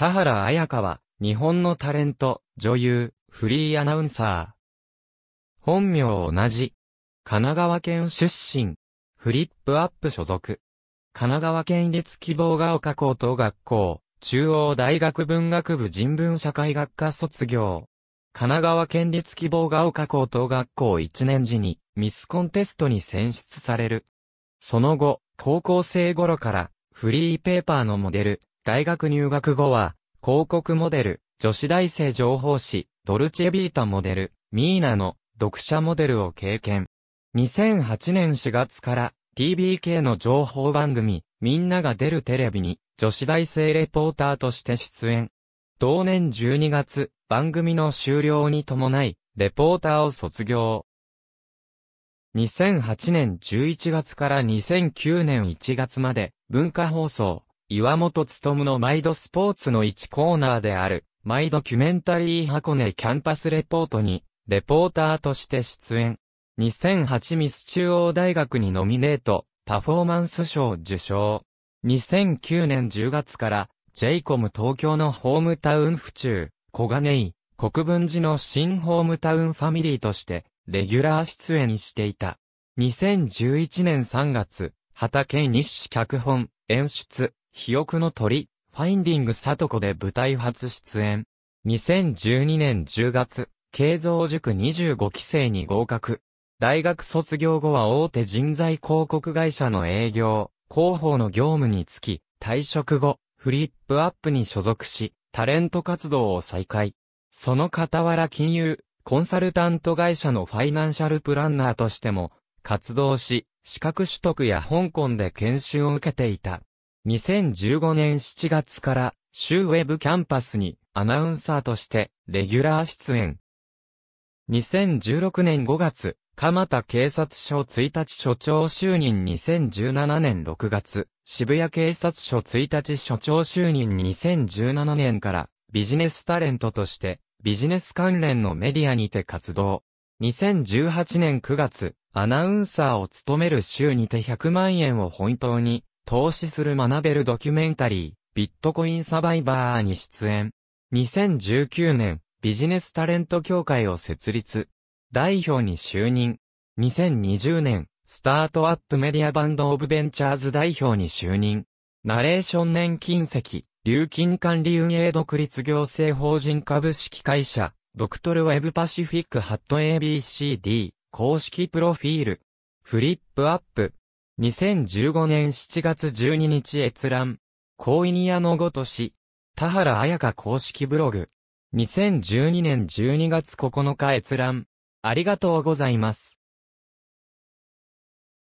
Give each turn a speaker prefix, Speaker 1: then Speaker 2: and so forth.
Speaker 1: 田原彩香は、日本のタレント、女優、フリーアナウンサー。本名同じ。神奈川県出身。フリップアップ所属。神奈川県立希望が丘高等学校、中央大学文学部人文社会学科卒業。神奈川県立希望が丘高等学校1年時に、ミスコンテストに選出される。その後、高校生頃から、フリーペーパーのモデル、大学入学後は、広告モデル、女子大生情報誌、ドルチェビータモデル、ミーナの読者モデルを経験。2008年4月から TBK の情報番組、みんなが出るテレビに女子大生レポーターとして出演。同年12月、番組の終了に伴い、レポーターを卒業。2008年11月から2009年1月まで、文化放送、岩本勤の毎度スポーツの1コーナーである、毎度キュメンタリー箱根キャンパスレポートに、レポーターとして出演。2008ミス中央大学にノミネート、パフォーマンス賞受賞。2009年10月から、ジェイコム東京のホームタウン府中、小金井、国分寺の新ホームタウンファミリーとして、レギュラー出演していた。2011年3月、畑西脚本、演出、肥沃の鳥、ファインディングサトコで舞台初出演。2012年10月、慶造塾25期生に合格。大学卒業後は大手人材広告会社の営業、広報の業務につき、退職後、フリップアップに所属し、タレント活動を再開。その傍ら金融、コンサルタント会社のファイナンシャルプランナーとしても、活動し、資格取得や香港で研修を受けていた。2015年7月から、州ウェブキャンパスにアナウンサーとして、レギュラー出演。2016年5月、蒲田警察署1日署長就任2017年6月、渋谷警察署1日署長就任2017年から、ビジネスタレントとして、ビジネス関連のメディアにて活動。2018年9月、アナウンサーを務める週にて100万円を本当に投資する学べるドキュメンタリー、ビットコインサバイバーに出演。2019年、ビジネスタレント協会を設立。代表に就任。2020年、スタートアップメディアバンドオブベンチャーズ代表に就任。ナレーション年金席、流金管理運営独立行政法人株式会社、ドクトルウェブパシフィックハット ABCD、公式プロフィール。フリップアップ、2015年7月12日閲覧。コイニアのごとし。田原彩香公式ブログ。2012年12月9日閲覧。ありがとうございます。